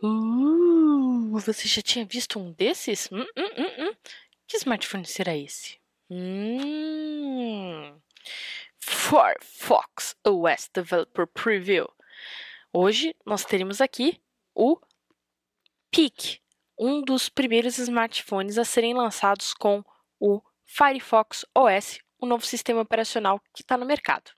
Uh, você já tinha visto um desses? Hum, hum, hum, hum. que smartphone será esse? Hum. Firefox OS Developer Preview. Hoje nós teremos aqui o PIC, um dos primeiros smartphones a serem lançados com o Firefox OS, o novo sistema operacional que está no mercado.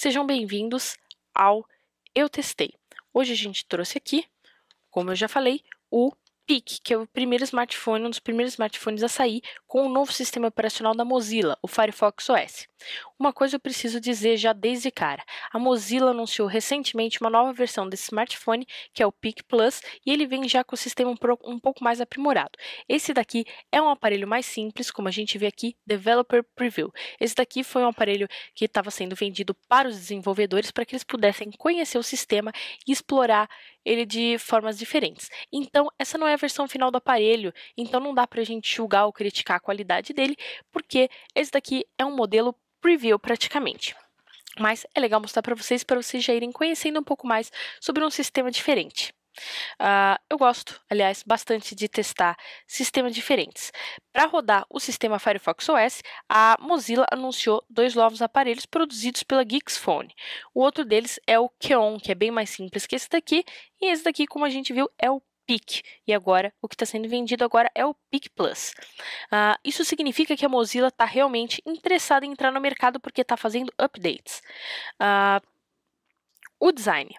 Sejam bem-vindos ao Eu Testei. Hoje a gente trouxe aqui, como eu já falei, o Peak, que é o primeiro smartphone, um dos primeiros smartphones a sair com o um novo sistema operacional da Mozilla, o Firefox OS. Uma coisa eu preciso dizer já desde cara: a Mozilla anunciou recentemente uma nova versão desse smartphone, que é o Peak Plus, e ele vem já com o sistema um pouco mais aprimorado. Esse daqui é um aparelho mais simples, como a gente vê aqui, Developer Preview. Esse daqui foi um aparelho que estava sendo vendido para os desenvolvedores para que eles pudessem conhecer o sistema e explorar ele de formas diferentes. Então, essa não é a versão final do aparelho, então não dá para a gente julgar ou criticar a qualidade dele, porque esse daqui é um modelo preview praticamente. Mas é legal mostrar para vocês, para vocês já irem conhecendo um pouco mais sobre um sistema diferente. Uh, eu gosto, aliás, bastante de testar sistemas diferentes. Para rodar o sistema Firefox OS, a Mozilla anunciou dois novos aparelhos produzidos pela Geeks Phone. O outro deles é o Keon, que é bem mais simples que esse daqui, e esse daqui, como a gente viu, é o PIC. E agora, o que está sendo vendido agora é o PIC Plus. Uh, isso significa que a Mozilla está realmente interessada em entrar no mercado porque está fazendo updates. Uh, o design.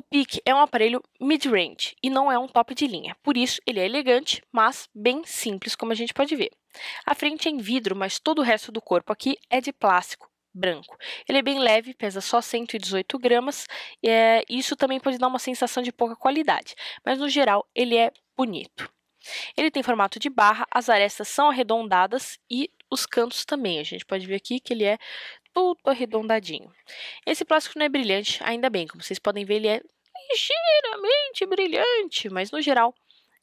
O Pique é um aparelho mid-range e não é um top de linha, por isso ele é elegante, mas bem simples, como a gente pode ver. A frente é em vidro, mas todo o resto do corpo aqui é de plástico branco. Ele é bem leve, pesa só 118 gramas, é, e é, isso também pode dar uma sensação de pouca qualidade, mas no geral ele é bonito. Ele tem formato de barra, as arestas são arredondadas e os cantos também. A gente pode ver aqui que ele é tudo arredondadinho. Esse plástico não é brilhante, ainda bem, como vocês podem ver, ele é ligeiramente brilhante, mas no geral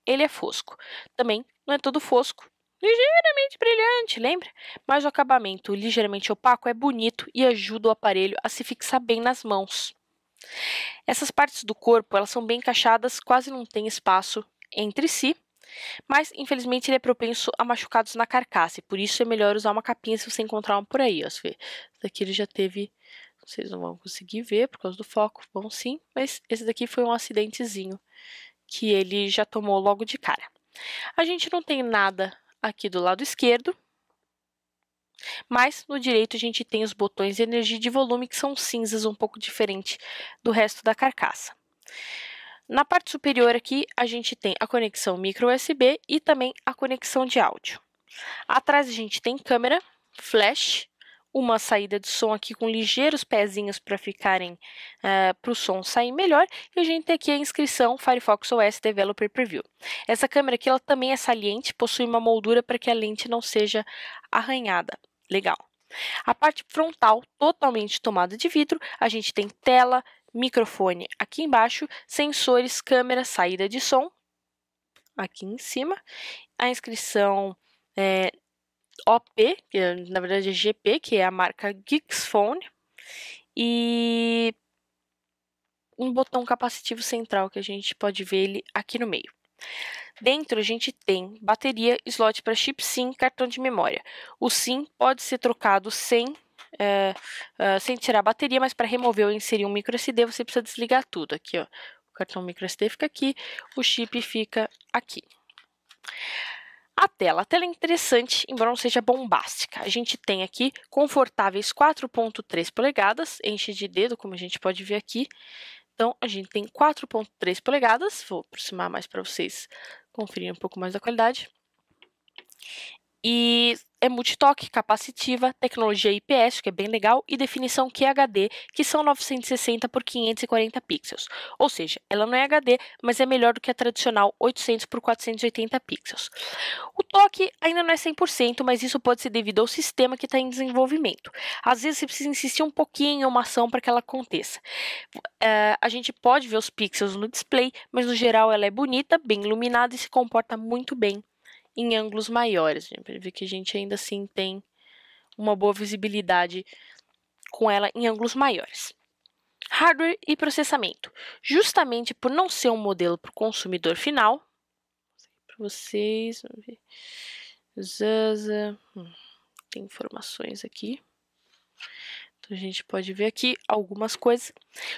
ele é fosco. Também não é todo fosco, ligeiramente brilhante, lembra? Mas o acabamento ligeiramente opaco é bonito e ajuda o aparelho a se fixar bem nas mãos. Essas partes do corpo, elas são bem encaixadas, quase não tem espaço entre si, mas infelizmente ele é propenso a machucados na carcaça, e por isso é melhor usar uma capinha se você encontrar uma por aí, ó. Esse daqui ele já teve vocês não vão conseguir ver por causa do foco, vão sim, mas esse daqui foi um acidentezinho que ele já tomou logo de cara. A gente não tem nada aqui do lado esquerdo, mas no direito a gente tem os botões de energia e de volume que são cinzas, um pouco diferente do resto da carcaça. Na parte superior aqui, a gente tem a conexão micro USB e também a conexão de áudio. Atrás a gente tem câmera, flash uma saída de som aqui com ligeiros pezinhos para ficarem uh, eh, para o som sair melhor e a gente tem aqui a inscrição Firefox OS Developer Preview. Essa câmera aqui ela também é saliente, possui uma moldura para que a lente não seja arranhada. Legal. A parte frontal totalmente tomada de vidro, a gente tem tela, microfone aqui embaixo, sensores, câmera, saída de som aqui em cima, a inscrição é, OP, que é, na verdade é GP, que é a marca Geeks Phone, e um botão capacitivo central que a gente pode ver ele aqui no meio. Dentro a gente tem bateria, slot para chip SIM, cartão de memória. O SIM pode ser trocado sem é, é, sem tirar a bateria, mas para remover ou inserir um micro SD você precisa desligar tudo aqui, ó. O cartão micro SD fica aqui, o chip fica aqui. A tela. A tela é interessante, embora não seja bombástica. A gente tem aqui confortáveis 4.3 polegadas, enche de dedo, como a gente pode ver aqui. Então, a gente tem 4.3 polegadas, vou aproximar mais para vocês conferirem um pouco mais da qualidade. E é multitoque, capacitiva, tecnologia IPS, que é bem legal, e definição QHD, que são 960 por 540 pixels. Ou seja, ela não é HD, mas é melhor do que a tradicional 800 por 480 pixels. O toque ainda não é 100%, mas isso pode ser devido ao sistema que está em desenvolvimento. Às vezes você precisa insistir um pouquinho em uma ação para que ela aconteça. Uh, a gente pode ver os pixels no display, mas no geral ela é bonita, bem iluminada e se comporta muito bem em ângulos maiores, né, para ver que a gente ainda assim tem uma boa visibilidade com ela em ângulos maiores. Hardware e processamento. Justamente por não ser um modelo para o consumidor final, para vocês, vamos ver. Zaza, hum, tem informações aqui. Então a gente pode ver aqui algumas coisas.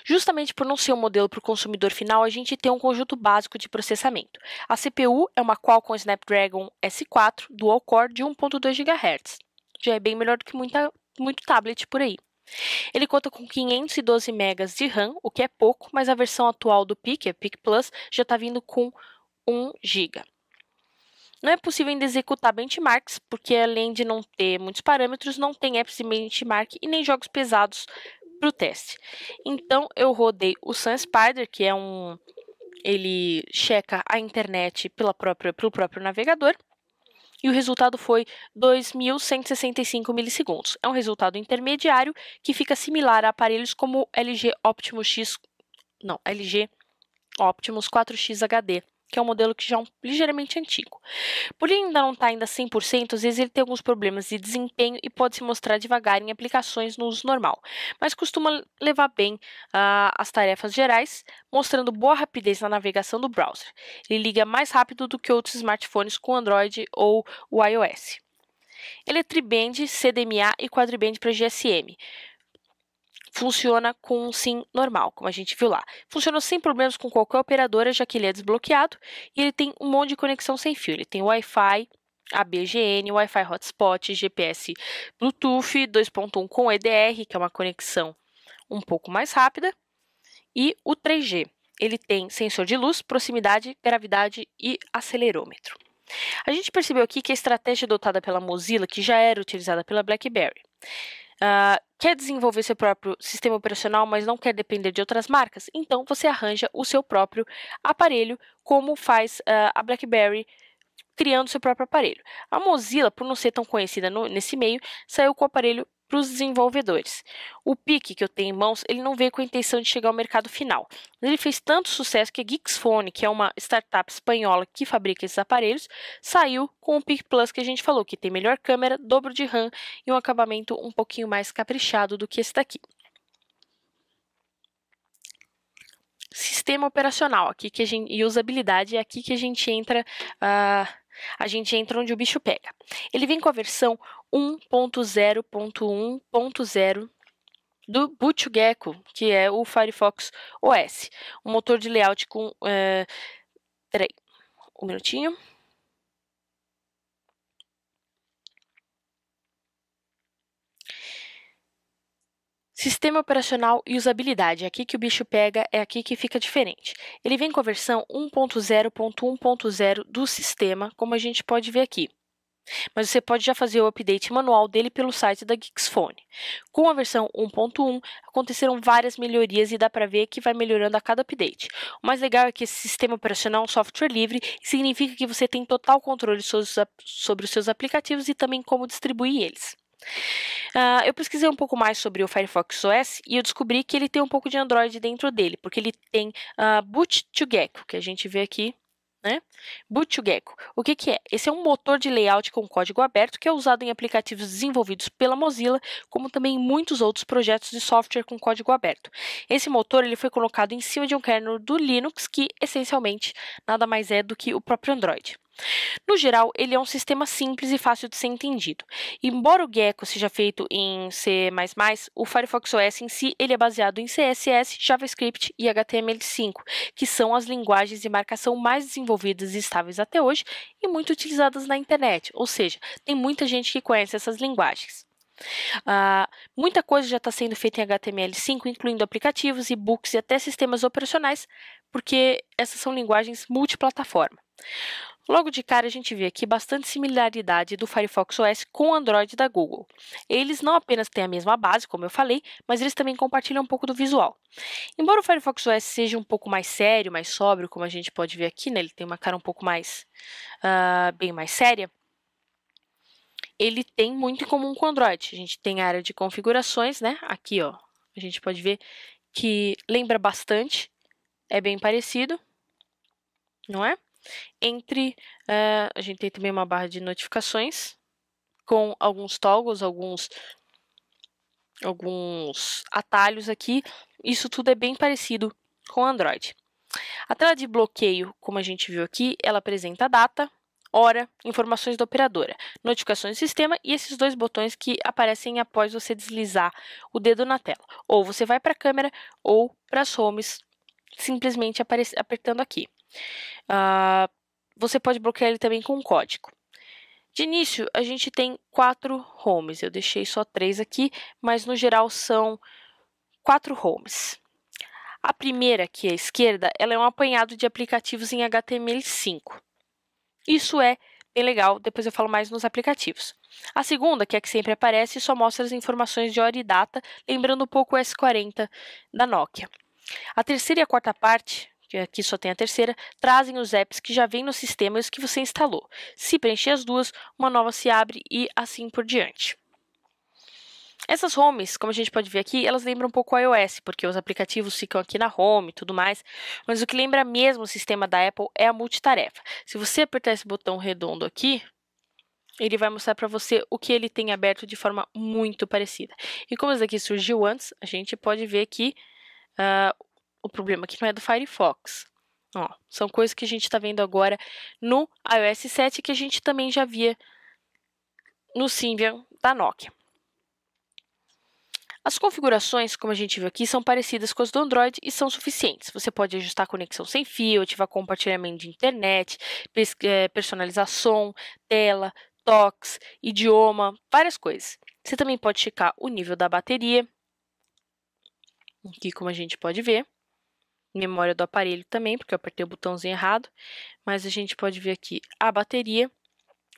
Justamente por não ser um modelo para o consumidor final, a gente tem um conjunto básico de processamento. A CPU é uma Qualcomm Snapdragon S4 Dual Core de 1.2 GHz. Já é bem melhor do que muita, muito tablet por aí. Ele conta com 512 MB de RAM, o que é pouco, mas a versão atual do PIC, a PIC Plus, já está vindo com 1 GB. Não é possível ainda executar benchmarks, porque além de não ter muitos parâmetros, não tem apps de benchmark e nem jogos pesados para o teste. Então eu rodei o SunSpider, que é um. Ele checa a internet pela própria, pelo próprio navegador. E o resultado foi 2.165 milissegundos. É um resultado intermediário que fica similar a aparelhos como LG Optimus X. Não, LG Optimus 4X HD que é um modelo que já é um, ligeiramente antigo. Por ele ainda não estar tá ainda 100%, às vezes ele tem alguns problemas de desempenho e pode se mostrar devagar em aplicações no uso normal, mas costuma levar bem uh, as tarefas gerais, mostrando boa rapidez na navegação do browser. Ele liga mais rápido do que outros smartphones com Android ou o iOS. Ele é triband, CDMA e quadriband para GSM funciona com um SIM normal, como a gente viu lá. Funciona sem problemas com qualquer operadora, já que ele é desbloqueado e ele tem um monte de conexão sem fio. Ele tem Wi-Fi, ABGN, Wi-Fi hotspot, GPS Bluetooth 2.1 com EDR, que é uma conexão um pouco mais rápida, e o 3G. Ele tem sensor de luz, proximidade, gravidade e acelerômetro. A gente percebeu aqui que a estratégia adotada pela Mozilla, que já era utilizada pela BlackBerry, uh, quer desenvolver seu próprio sistema operacional, mas não quer depender de outras marcas, então você arranja o seu próprio aparelho, como faz uh, a BlackBerry criando seu próprio aparelho. A Mozilla, por não ser tão conhecida no, nesse meio, saiu com o aparelho para os desenvolvedores. O PIC que eu tenho em mãos, ele não veio com a intenção de chegar ao mercado final. Mas ele fez tanto sucesso que a Geeksphone, que é uma startup espanhola que fabrica esses aparelhos, saiu com o PIC Plus que a gente falou, que tem melhor câmera, dobro de RAM e um acabamento um pouquinho mais caprichado do que esse daqui. Sistema operacional, aqui que a gente, e usabilidade, é aqui que a gente entra uh, a gente entra onde o bicho pega. Ele vem com a versão 1.0.1.0 do BootGecko, que é o Firefox OS, um motor de layout com. É... Peraí, um minutinho. Sistema operacional e usabilidade. É aqui que o bicho pega, é aqui que fica diferente. Ele vem com a versão 1.0.1.0 do sistema, como a gente pode ver aqui mas você pode já fazer o update manual dele pelo site da Geeksphone. Com a versão 1.1, aconteceram várias melhorias e dá para ver que vai melhorando a cada update. O mais legal é que esse sistema operacional é um software livre e significa que você tem total controle sobre os seus aplicativos e também como distribuir eles. Uh, eu pesquisei um pouco mais sobre o Firefox OS e eu descobri que ele tem um pouco de Android dentro dele, porque ele tem uh, Boot to Gecko, que a gente vê aqui né? Gecko. O que, que é? Esse é um motor de layout com código aberto que é usado em aplicativos desenvolvidos pela Mozilla, como também em muitos outros projetos de software com código aberto. Esse motor ele foi colocado em cima de um kernel do Linux que essencialmente nada mais é do que o próprio Android. No geral, ele é um sistema simples e fácil de ser entendido. Embora o Gecko seja feito em C++, o Firefox OS em si ele é baseado em CSS, JavaScript e HTML5, que são as linguagens de marcação mais desenvolvidas e estáveis até hoje e muito utilizadas na internet, ou seja, tem muita gente que conhece essas linguagens. Uh, muita coisa já está sendo feita em HTML5, incluindo aplicativos, e-books e até sistemas operacionais, porque essas são linguagens multiplataforma. Logo de cara, a gente vê aqui bastante similaridade do Firefox OS com o Android da Google. Eles não apenas têm a mesma base, como eu falei, mas eles também compartilham um pouco do visual. Embora o Firefox OS seja um pouco mais sério, mais sóbrio, como a gente pode ver aqui, né? ele tem uma cara um pouco mais, uh, bem mais séria, ele tem muito em comum com o Android. A gente tem a área de configurações, né? Aqui, ó, a gente pode ver que lembra bastante, é bem parecido, não é? Entre, uh, a gente tem também uma barra de notificações com alguns toggles, alguns alguns atalhos aqui. Isso tudo é bem parecido com Android. A tela de bloqueio, como a gente viu aqui, ela apresenta a data, hora, informações da operadora, notificações do sistema e esses dois botões que aparecem após você deslizar o dedo na tela. Ou você vai para a câmera ou para as homes simplesmente apertando aqui. Uh, você pode bloquear ele também com um código. De início, a gente tem quatro homes. Eu deixei só três aqui, mas no geral são quatro homes. A primeira, que é à esquerda, ela é um apanhado de aplicativos em HTML5. Isso é bem legal, depois eu falo mais nos aplicativos. A segunda, que é a que sempre aparece, só mostra as informações de hora e data, lembrando um pouco o S40 da Nokia. A terceira e a quarta parte, que aqui só tem a terceira, trazem os apps que já vêm no sistema e os que você instalou. Se preencher as duas, uma nova se abre e assim por diante. Essas homes, como a gente pode ver aqui, elas lembram um pouco o iOS, porque os aplicativos ficam aqui na home e tudo mais, mas o que lembra mesmo o sistema da Apple é a multitarefa. Se você apertar esse botão redondo aqui, ele vai mostrar para você o que ele tem aberto de forma muito parecida. E como isso daqui surgiu antes, a gente pode ver que uh, o problema aqui não é do Firefox. Ó, são coisas que a gente está vendo agora no iOS 7 que a gente também já via no Symbian da Nokia. As configurações, como a gente viu aqui, são parecidas com as do Android e são suficientes. Você pode ajustar a conexão sem fio, ativar compartilhamento de internet, eh, personalizar som, tela, toques, idioma, várias coisas. Você também pode checar o nível da bateria, Aqui, como a gente pode ver, memória do aparelho também, porque eu apertei o botãozinho errado, mas a gente pode ver aqui a bateria,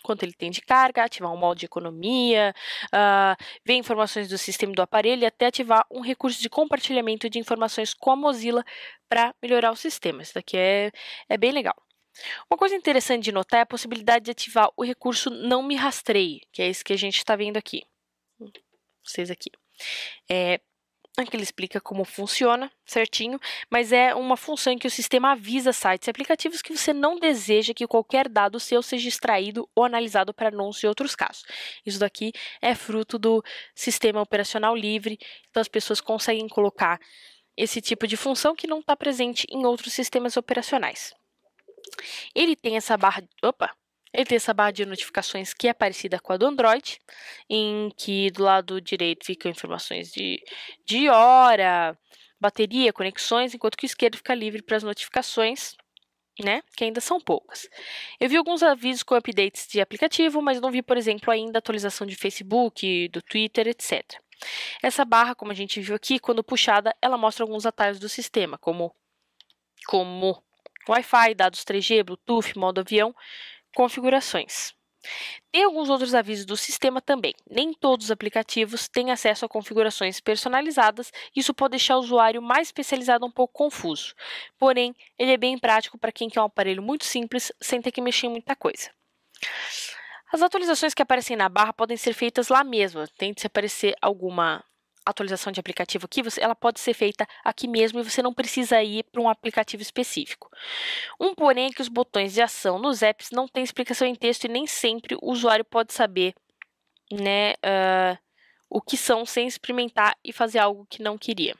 quanto ele tem de carga, ativar um modo de economia, uh, ver informações do sistema do aparelho e até ativar um recurso de compartilhamento de informações com a Mozilla para melhorar o sistema. Isso daqui é, é bem legal. Uma coisa interessante de notar é a possibilidade de ativar o recurso Não Me Rastreie, que é esse que a gente está vendo aqui. Vocês aqui. É, aqui ele explica como funciona certinho, mas é uma função em que o sistema avisa sites e aplicativos que você não deseja que qualquer dado seu seja extraído ou analisado para anúncios e outros casos. Isso daqui é fruto do sistema operacional livre, então as pessoas conseguem colocar esse tipo de função que não está presente em outros sistemas operacionais. Ele tem essa barra. Opa! Ele tem essa barra de notificações que é parecida com a do Android, em que do lado direito ficam informações de, de hora, bateria, conexões, enquanto que o esquerdo fica livre para as notificações né? Que ainda são poucas. Eu vi alguns avisos com updates de aplicativo, mas não vi, por exemplo, ainda atualização de Facebook, do Twitter, etc. Essa barra, como a gente viu aqui, quando puxada, ela mostra alguns atalhos do sistema, como como Wi-Fi, dados 3G, Bluetooth, modo avião, configurações. Tem alguns outros avisos do sistema também. Nem todos os aplicativos têm acesso a configurações personalizadas, isso pode deixar o usuário mais especializado um pouco confuso. Porém, ele é bem prático para quem quer um aparelho muito simples, sem ter que mexer em muita coisa. As atualizações que aparecem na barra podem ser feitas lá mesmo, tente se aparecer alguma atualização de aplicativo aqui, você, ela pode ser feita aqui mesmo e você não precisa ir para um aplicativo específico. Um porém é que os botões de ação nos apps não têm explicação em texto e nem sempre o usuário pode saber né, uh, o que são sem experimentar e fazer algo que não queria.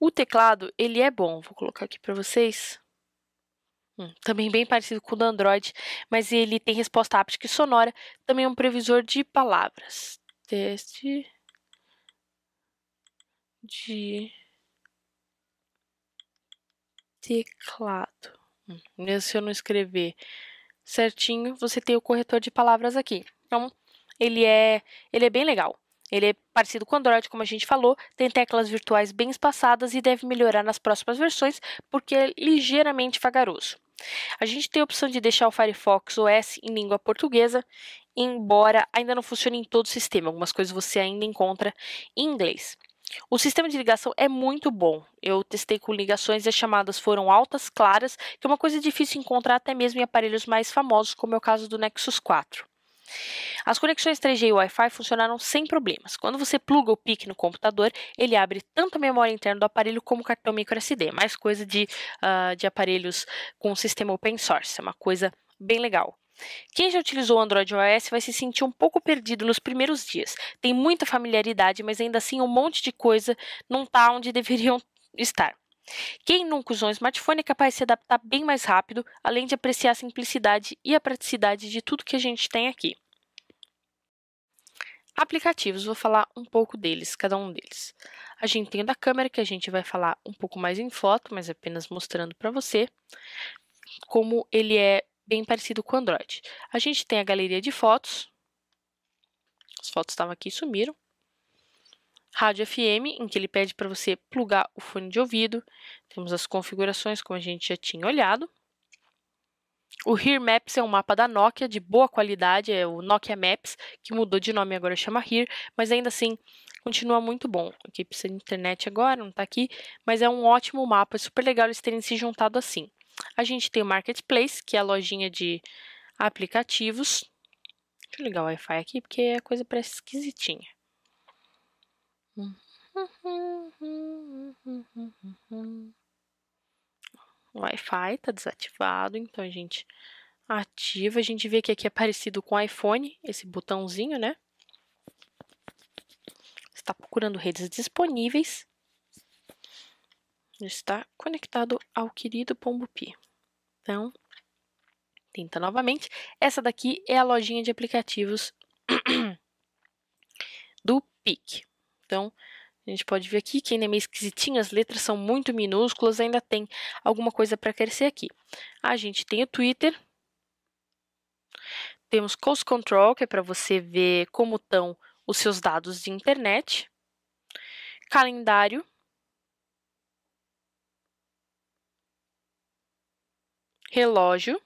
O teclado, ele é bom, vou colocar aqui para vocês. Hum, também bem parecido com o do Android, mas ele tem resposta áptica e sonora, também é um previsor de palavras. Teste de teclado. Hum, mesmo se eu não escrever certinho, você tem o corretor de palavras aqui. Então, ele é, ele é bem legal. Ele é parecido com o Android, como a gente falou, tem teclas virtuais bem espaçadas e deve melhorar nas próximas versões, porque é ligeiramente vagaroso. A gente tem a opção de deixar o Firefox OS em língua portuguesa, embora ainda não funcione em todo o sistema, algumas coisas você ainda encontra em inglês. O sistema de ligação é muito bom. Eu testei com ligações e as chamadas foram altas, claras, que é uma coisa difícil encontrar até mesmo em aparelhos mais famosos, como é o caso do Nexus 4. As conexões 3G e Wi-Fi funcionaram sem problemas. Quando você pluga o PIC no computador, ele abre tanto a memória interna do aparelho como o cartão microSD, mais coisa de, uh, de aparelhos com sistema open source, é uma coisa bem legal. Quem já utilizou o Android OS vai se sentir um pouco perdido nos primeiros dias. Tem muita familiaridade, mas ainda assim um monte de coisa não está onde deveriam estar. Quem nunca usou um smartphone é capaz de se adaptar bem mais rápido, além de apreciar a simplicidade e a praticidade de tudo que a gente tem aqui. Aplicativos, vou falar um pouco deles, cada um deles. A gente tem o da câmera, que a gente vai falar um pouco mais em foto, mas apenas mostrando para você como ele é bem parecido com o Android. A gente tem a galeria de fotos. As fotos estavam aqui e sumiram. Rádio FM, em que ele pede para você plugar o fone de ouvido. Temos as configurações, como a gente já tinha olhado. O Here Maps é um mapa da Nokia de boa qualidade, é o Nokia Maps, que mudou de nome agora chama Here, mas ainda assim continua muito bom. Aqui precisa de internet agora, não está aqui, mas é um ótimo mapa, é super legal eles terem se juntado assim. A gente tem o Marketplace, que é a lojinha de aplicativos. Deixa eu ligar o Wi-Fi aqui, porque a é coisa parece esquisitinha. Wi-Fi está desativado, então a gente ativa. A gente vê que aqui é parecido com o iPhone, esse botãozinho, né? Está procurando redes disponíveis está conectado ao querido Pombo Pi. Então, tenta novamente. Essa daqui é a lojinha de aplicativos do PIC. Então, a gente pode ver aqui que ainda é meio esquisitinho, as letras são muito minúsculas, ainda tem alguma coisa para crescer aqui. A gente tem o Twitter. Temos Cost Control, que é para você ver como estão os seus dados de internet. Calendário, relógio.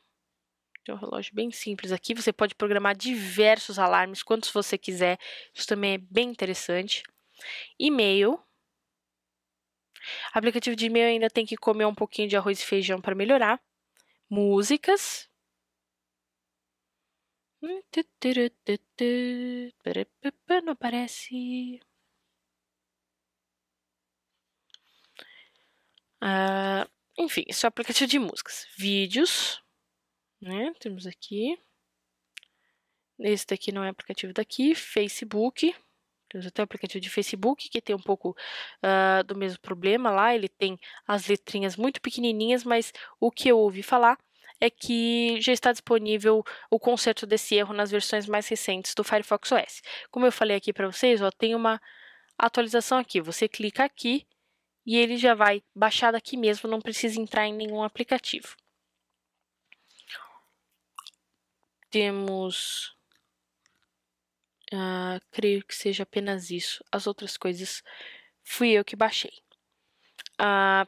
Tem um relógio bem simples aqui. Você pode programar diversos alarmes, quantos você quiser. Isso também é bem interessante. E-mail. Aplicativo de e-mail ainda tem que comer um pouquinho de arroz e feijão para melhorar. Músicas. Hum, não aparece. Uh, enfim, esse é o aplicativo de músicas. Vídeos, né? Temos aqui. Esse daqui não é aplicativo daqui. Facebook. Temos até o aplicativo de Facebook, que tem um pouco uh, do mesmo problema lá. Ele tem as letrinhas muito pequenininhas, mas o que eu ouvi falar é que já está disponível o conserto desse erro nas versões mais recentes do Firefox OS. Como eu falei aqui para vocês, ó, tem uma atualização aqui. Você clica aqui e ele já vai baixar daqui mesmo, não precisa entrar em nenhum aplicativo. Temos. Ah, creio que seja apenas isso. As outras coisas fui eu que baixei. Ah,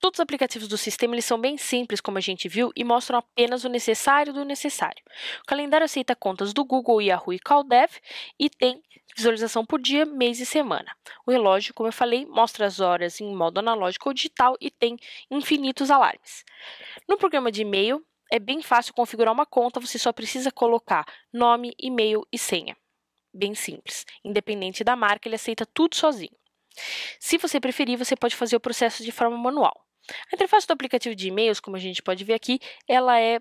Todos os aplicativos do sistema eles são bem simples, como a gente viu, e mostram apenas o necessário do necessário. O calendário aceita contas do Google, Yahoo e CalDev e tem visualização por dia, mês e semana. O relógio, como eu falei, mostra as horas em modo analógico ou digital e tem infinitos alarmes. No programa de e-mail, é bem fácil configurar uma conta, você só precisa colocar nome, e-mail e senha. Bem simples. Independente da marca, ele aceita tudo sozinho. Se você preferir, você pode fazer o processo de forma manual. A interface do aplicativo de e-mails, como a gente pode ver aqui, ela é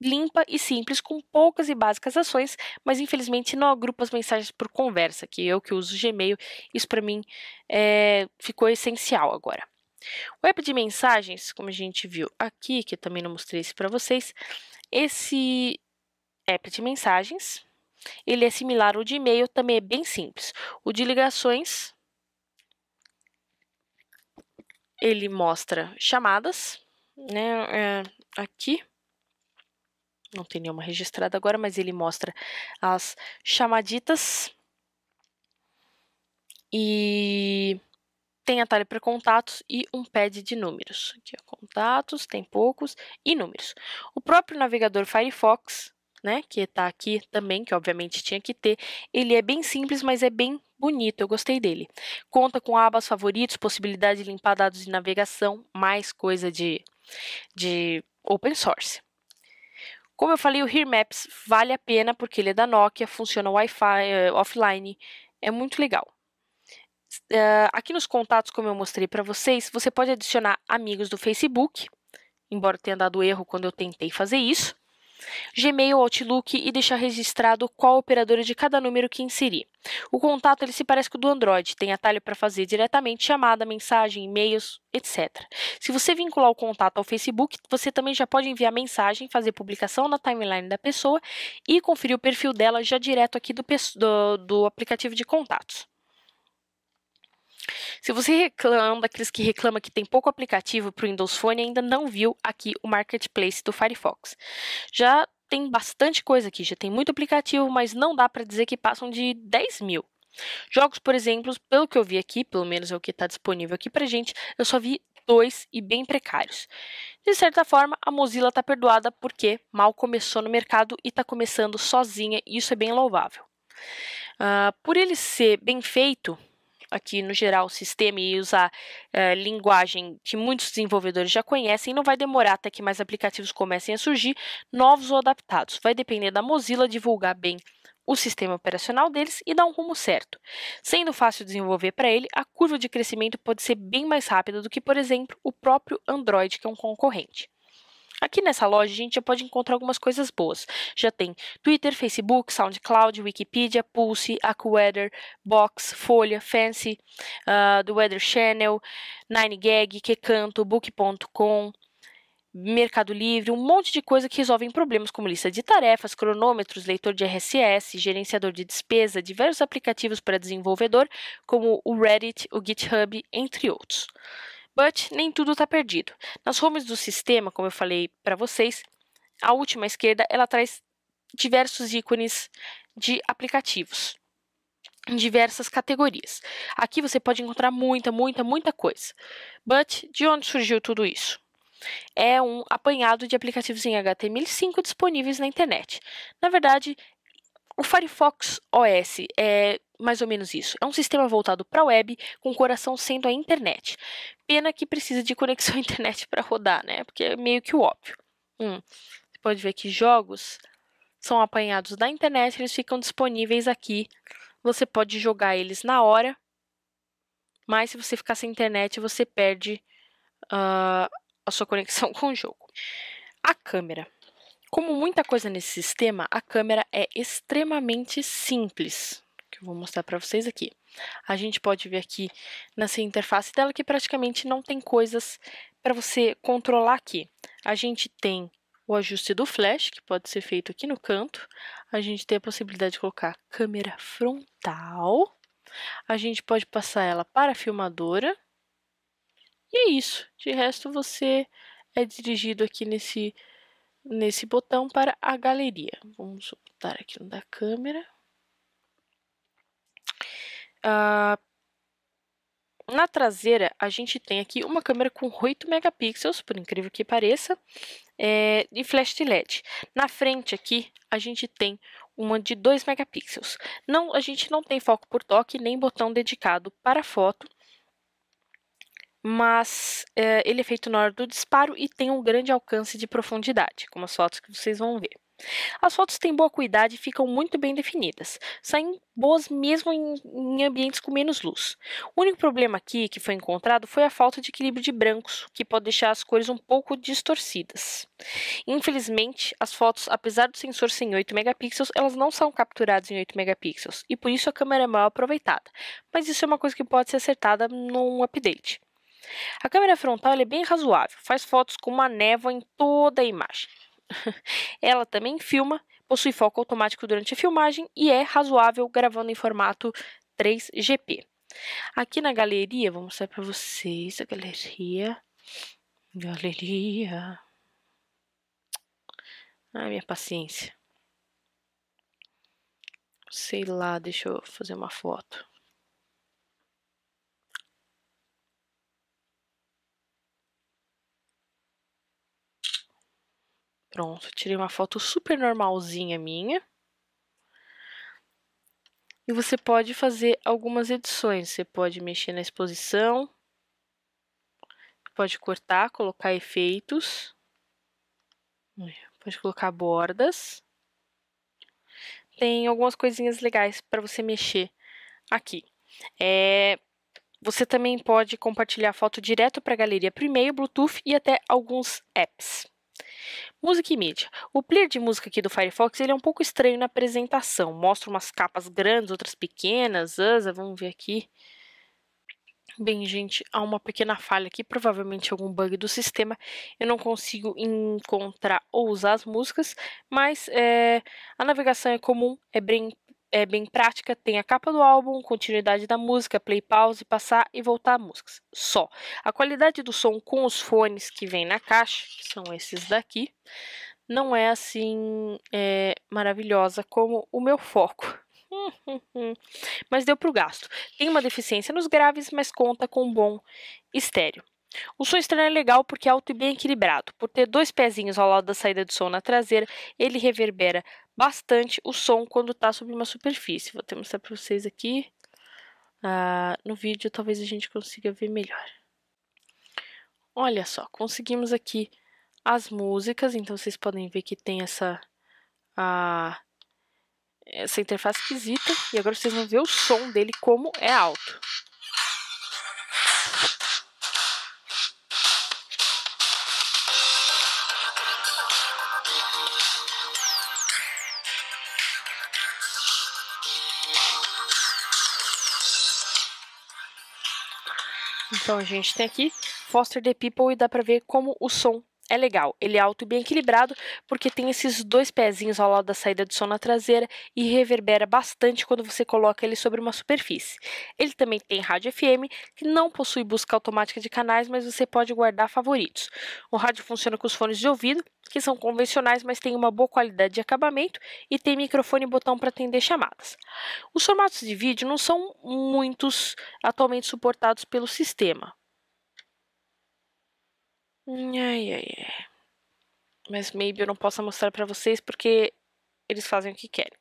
limpa e simples, com poucas e básicas ações, mas infelizmente não agrupa as mensagens por conversa, que eu que uso Gmail, isso para mim é, ficou essencial agora. O app de mensagens, como a gente viu aqui, que eu também não mostrei isso para vocês, esse app de mensagens, ele é similar ao de e-mail, também é bem simples. O de ligações, ele mostra chamadas, né? É, aqui. Não tem nenhuma registrada agora, mas ele mostra as chamaditas. E tem atalho para contatos e um pad de números. Aqui, ó, contatos, tem poucos, e números. O próprio navegador Firefox né, que está aqui também, que obviamente tinha que ter. Ele é bem simples, mas é bem bonito, eu gostei dele. Conta com abas favoritos, possibilidade de limpar dados de navegação, mais coisa de, de open source. Como eu falei, o Here Maps vale a pena porque ele é da Nokia, funciona Wi-Fi, eh, offline, é muito legal. Uh, aqui nos contatos, como eu mostrei para vocês, você pode adicionar amigos do Facebook, embora tenha dado erro quando eu tentei fazer isso. Gmail, Outlook e deixar registrado qual operadora de cada número que inserir. O contato ele se parece com o do Android, tem atalho para fazer diretamente chamada, mensagem, e-mails, etc. Se você vincular o contato ao Facebook, você também já pode enviar mensagem, fazer publicação na timeline da pessoa e conferir o perfil dela já direto aqui do, do, do aplicativo de contatos. Se você reclama daqueles que reclama que tem pouco aplicativo para o Windows Phone, ainda não viu aqui o marketplace do Firefox. Já tem bastante coisa aqui, já tem muito aplicativo, mas não dá para dizer que passam de 10 mil. Jogos, por exemplo, pelo que eu vi aqui, pelo menos é o que está disponível aqui para gente, eu só vi dois e bem precários. De certa forma, a Mozilla está perdoada porque mal começou no mercado e está começando sozinha, e isso é bem louvável. Uh, por ele ser bem feito, aqui no geral o sistema e usar eh, linguagem que muitos desenvolvedores já conhecem, não vai demorar até que mais aplicativos comecem a surgir, novos ou adaptados. Vai depender da Mozilla divulgar bem o sistema operacional deles e dar um rumo certo. Sendo fácil desenvolver para ele, a curva de crescimento pode ser bem mais rápida do que, por exemplo, o próprio Android, que é um concorrente. Aqui nessa loja a gente já pode encontrar algumas coisas boas. Já tem Twitter, Facebook, SoundCloud, Wikipedia, Pulse, AccuWeather, Box, Folha, Fancy, uh, Weather Channel, 9gag, Quecanto, Book.com, Mercado Livre, um monte de coisa que resolvem problemas como lista de tarefas, cronômetros, leitor de RSS, gerenciador de despesa, diversos aplicativos para desenvolvedor, como o Reddit, o GitHub, entre outros. But nem tudo está perdido. Nas ROMs do sistema, como eu falei para vocês, a última esquerda ela traz diversos ícones de aplicativos em diversas categorias. Aqui você pode encontrar muita, muita, muita coisa. But de onde surgiu tudo isso? É um apanhado de aplicativos em HTML5 disponíveis na internet. Na verdade, o Firefox OS é mais ou menos isso. É um sistema voltado para a web, com o coração sendo a internet. Pena que precisa de conexão à internet para rodar, né? Porque é meio que o óbvio. Hum, você pode ver que jogos são apanhados da internet, eles ficam disponíveis aqui. Você pode jogar eles na hora, mas se você ficar sem internet, você perde uh, a sua conexão com o jogo. A câmera. Como muita coisa nesse sistema, a câmera é extremamente simples. Vou mostrar para vocês aqui. A gente pode ver aqui nessa interface dela que praticamente não tem coisas para você controlar aqui. A gente tem o ajuste do flash, que pode ser feito aqui no canto. A gente tem a possibilidade de colocar câmera frontal. A gente pode passar ela para a filmadora. E é isso. De resto, você é dirigido aqui nesse, nesse botão para a galeria. Vamos voltar aqui no da câmera. Ah, na traseira, a gente tem aqui uma câmera com 8 megapixels, por incrível que pareça, é, e flash de LED. Na frente aqui, a gente tem uma de 2 megapixels. Não, a gente não tem foco por toque, nem botão dedicado para foto, mas é, ele é feito na hora do disparo e tem um grande alcance de profundidade, como as fotos que vocês vão ver. As fotos têm boa qualidade e ficam muito bem definidas, saem boas mesmo em, em, ambientes com menos luz. O único problema aqui que foi encontrado foi a falta de equilíbrio de brancos, que pode deixar as cores um pouco distorcidas. Infelizmente, as fotos, apesar do sensor ser em 8 megapixels, elas não são capturadas em 8 megapixels, e por isso a câmera é mal aproveitada, mas isso é uma coisa que pode ser acertada num update. A câmera frontal é bem razoável, faz fotos com uma névoa em toda a imagem. Ela também filma, possui foco automático durante a filmagem e é razoável gravando em formato 3GP. Aqui na galeria, vou mostrar para vocês a galeria. Galeria. Ai, minha paciência. Sei lá, deixa eu fazer uma foto. Pronto, tirei uma foto super normalzinha minha. E você pode fazer algumas edições. Você pode mexer na exposição, pode cortar, colocar efeitos, né, pode colocar bordas. Tem algumas coisinhas legais para você mexer aqui. É, você também pode compartilhar a foto direto para a galeria por e-mail, Bluetooth e até alguns apps. Música e mídia. O player de música aqui do Firefox ele é um pouco estranho na apresentação. Mostra umas capas grandes, outras pequenas. Asa, vamos ver aqui. Bem, gente, há uma pequena falha aqui, provavelmente algum bug do sistema. Eu não consigo encontrar ou usar as músicas, mas é, a navegação é comum, é bem é bem prática, tem a capa do álbum, continuidade da música, play, pause, passar e voltar a músicas. Só. A qualidade do som com os fones que vem na caixa, que são esses daqui, não é assim é, maravilhosa como o meu foco. mas deu pro gasto. Tem uma deficiência nos graves, mas conta com um bom estéreo. O som externo é legal porque é alto e bem equilibrado. Por ter dois pezinhos ao lado da saída de som na traseira, ele reverbera bastante o som quando está sobre uma superfície. Vou até mostrar para vocês aqui. Ah, no vídeo talvez a gente consiga ver melhor. Olha só, conseguimos aqui as músicas, então vocês podem ver que tem essa, essa interface esquisita. E agora vocês vão ver o som dele como é alto. Então a gente tem aqui Foster the People e dá para ver como o som é legal. Ele é alto e bem equilibrado, porque tem esses dois pezinhos ao lado da saída de som na traseira e reverbera bastante quando você coloca ele sobre uma superfície. Ele também tem rádio FM, que não possui busca automática de canais, mas você pode guardar favoritos. O rádio funciona com os fones de ouvido, que são convencionais, mas tem uma boa qualidade de acabamento e tem microfone e botão para atender chamadas. Os formatos de vídeo não são muitos atualmente suportados pelo sistema, Ai, ai, ai. Mas maybe eu não possa mostrar para vocês porque eles fazem o que querem.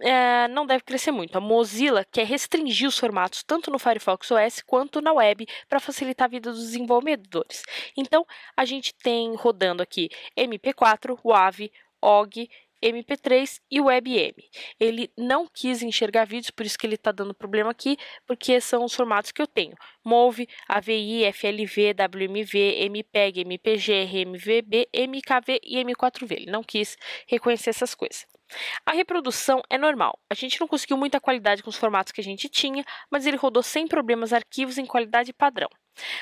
É, não deve crescer muito. A Mozilla quer restringir os formatos tanto no Firefox OS quanto na web para facilitar a vida dos desenvolvedores. Então, a gente tem rodando aqui MP4, WAV, OGG, MP3 e WebM. Ele não quis enxergar vídeos, por isso que ele está dando problema aqui, porque são os formatos que eu tenho. MOV, AVI, FLV, WMV, MPEG, MPG, RMVB, MKV e M4V. Ele não quis reconhecer essas coisas. A reprodução é normal. A gente não conseguiu muita qualidade com os formatos que a gente tinha, mas ele rodou sem problemas arquivos em qualidade padrão.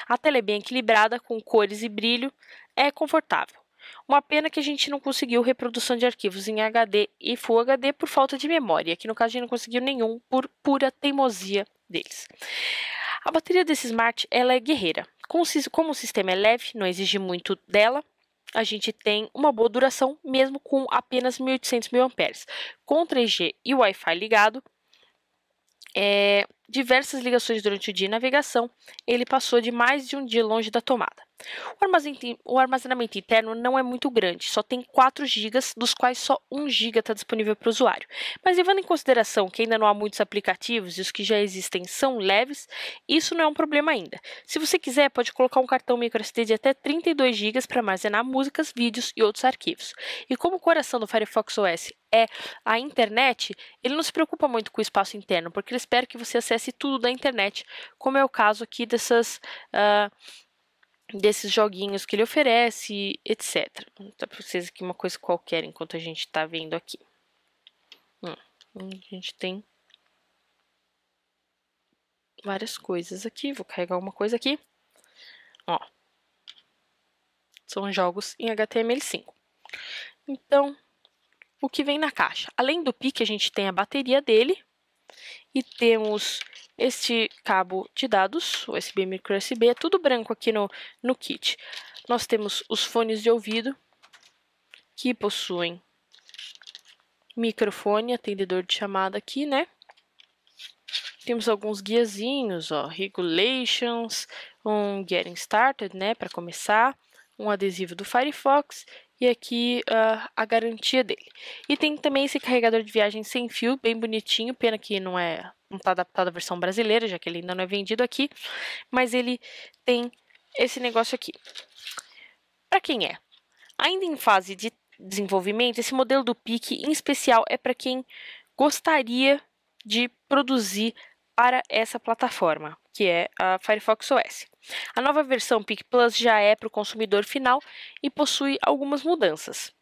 A tela é bem equilibrada, com cores e brilho, é confortável. Uma pena que a gente não conseguiu reprodução de arquivos em HD e Full HD por falta de memória, que no caso a gente não conseguiu nenhum por pura teimosia deles. A bateria desse smart ela é guerreira. Como o sistema é leve, não exige muito dela, a gente tem uma boa duração mesmo com apenas 1.800 mAh. Com 3G e Wi-Fi ligado, é, diversas ligações durante o dia e navegação, ele passou de mais de um dia longe da tomada. O, armazenamento interno não é muito grande, só tem 4 GB, dos quais só 1 GB está disponível para o usuário. Mas levando em consideração que ainda não há muitos aplicativos e os que já existem são leves, isso não é um problema ainda. Se você quiser, pode colocar um cartão microSD de até 32 GB para armazenar músicas, vídeos e outros arquivos. E como o coração do Firefox OS é a internet, ele não se preocupa muito com o espaço interno, porque ele espera que você acesse acesse tudo da internet, como é o caso aqui dessas. Uh, desses joguinhos que ele oferece, etc. Vou mostrar para vocês aqui uma coisa qualquer enquanto a gente está vendo aqui. Hum, a gente tem várias coisas aqui. Vou carregar uma coisa aqui. Ó. São jogos em HTML5. Então, o que vem na caixa? Além do PIC, a gente tem a bateria dele e temos este cabo de dados, USB micro USB, é tudo branco aqui no, no kit. Nós temos os fones de ouvido, que possuem microfone, atendedor de chamada aqui, né? Temos alguns guiazinhos, ó, regulations, um getting started, né, para começar, um adesivo do Firefox e aqui uh, a garantia dele. E tem também esse carregador de viagem sem fio, bem bonitinho, pena que não é não está adaptado à versão brasileira, já que ele ainda não é vendido aqui, mas ele tem esse negócio aqui. Para quem é? Ainda em fase de desenvolvimento, esse modelo do PIC em especial é para quem gostaria de produzir para essa plataforma, que é a Firefox OS. A nova versão PIC Plus já é para o consumidor final e possui algumas mudanças.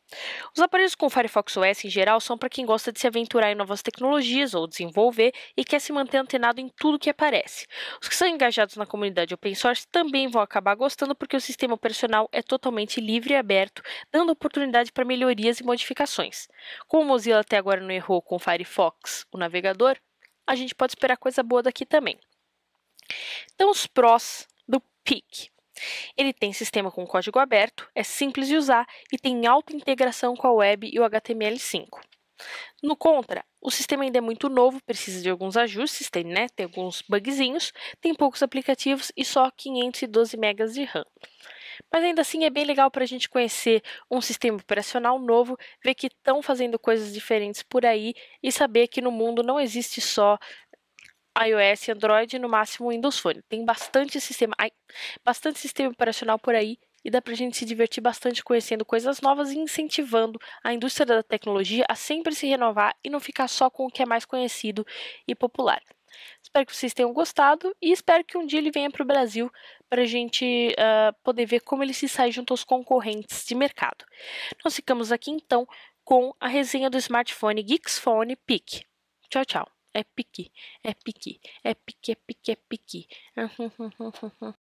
Os aparelhos com Firefox OS em geral são para quem gosta de se aventurar em novas tecnologias ou desenvolver e quer se manter antenado em tudo que aparece. Os que são engajados na comunidade open source também vão acabar gostando porque o sistema operacional é totalmente livre e aberto, dando oportunidade para melhorias e modificações. Como o Mozilla até agora não errou com o Firefox, o navegador, a gente pode esperar coisa boa daqui também. Então, os prós do PIC. Ele tem sistema com código aberto, é simples de usar e tem alta integração com a web e o HTML5. No contra, o sistema ainda é muito novo, precisa de alguns ajustes, tem, né, tem alguns bugzinhos, tem poucos aplicativos e só 512 MB de RAM. Mas ainda assim é bem legal para a gente conhecer um sistema operacional novo, ver que estão fazendo coisas diferentes por aí e saber que no mundo não existe só iOS, Android no máximo Windows Phone. Tem bastante sistema, bastante sistema operacional por aí e dá para a gente se divertir bastante conhecendo coisas novas e incentivando a indústria da tecnologia a sempre se renovar e não ficar só com o que é mais conhecido e popular. Espero que vocês tenham gostado e espero que um dia ele venha para o Brasil para a gente uh, poder ver como ele se sai junto aos concorrentes de mercado. Nós ficamos aqui então com a resenha do smartphone Geeks Phone Pic. Tchau, tchau. É pique, é pique, é pique, é pique, é pique.